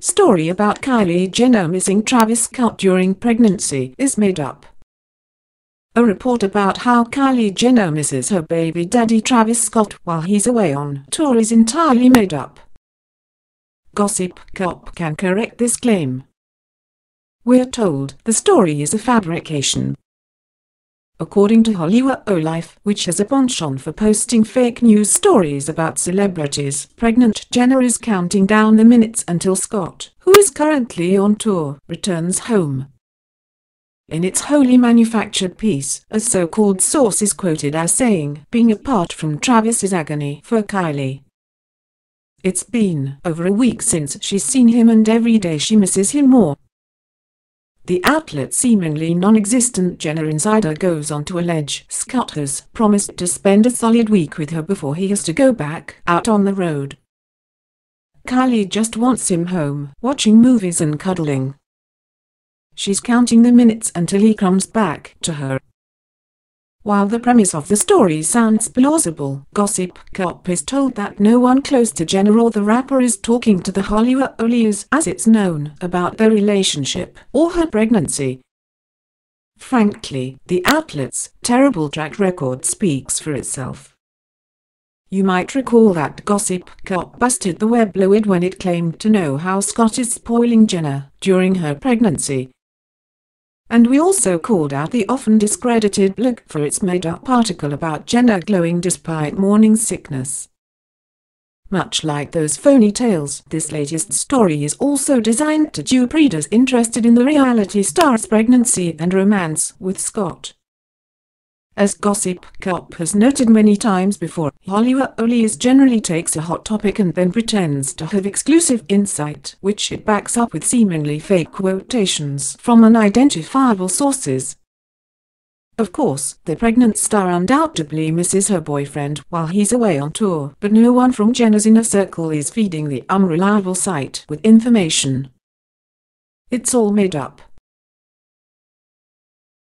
Story about Kylie Jenner missing Travis Scott during pregnancy is made up. A report about how Kylie Jenner misses her baby daddy Travis Scott while he's away on tour is entirely made up. Gossip Cop can correct this claim. We're told the story is a fabrication According to Hollywood Life, which has a penchant for posting fake news stories about celebrities, pregnant Jenner is counting down the minutes until Scott, who is currently on tour, returns home. In its wholly manufactured piece, a so-called source is quoted as saying, being apart from Travis's agony for Kylie. It's been over a week since she's seen him and every day she misses him more. The outlet seemingly non-existent Jenner insider goes on to allege Scott has promised to spend a solid week with her before he has to go back out on the road. Kylie just wants him home, watching movies and cuddling. She's counting the minutes until he comes back to her while the premise of the story sounds plausible, Gossip Cop is told that no one close to Jenna or the rapper is talking to the Hollywoolies as it's known about their relationship or her pregnancy. Frankly, the outlet's terrible track record speaks for itself. You might recall that Gossip Cop busted the webloid when it claimed to know how Scott is spoiling Jenna during her pregnancy. And we also called out the often discredited look for its made-up article about gender glowing despite morning sickness. Much like those phony tales, this latest story is also designed to dupe readers interested in the reality star's pregnancy and romance with Scott. As Gossip Cop has noted many times before, Hollywood Olies generally takes a hot topic and then pretends to have exclusive insight, which it backs up with seemingly fake quotations from unidentifiable sources. Of course, the pregnant star undoubtedly misses her boyfriend while he's away on tour, but no one from Jenna's inner circle is feeding the unreliable site with information. It's all made up.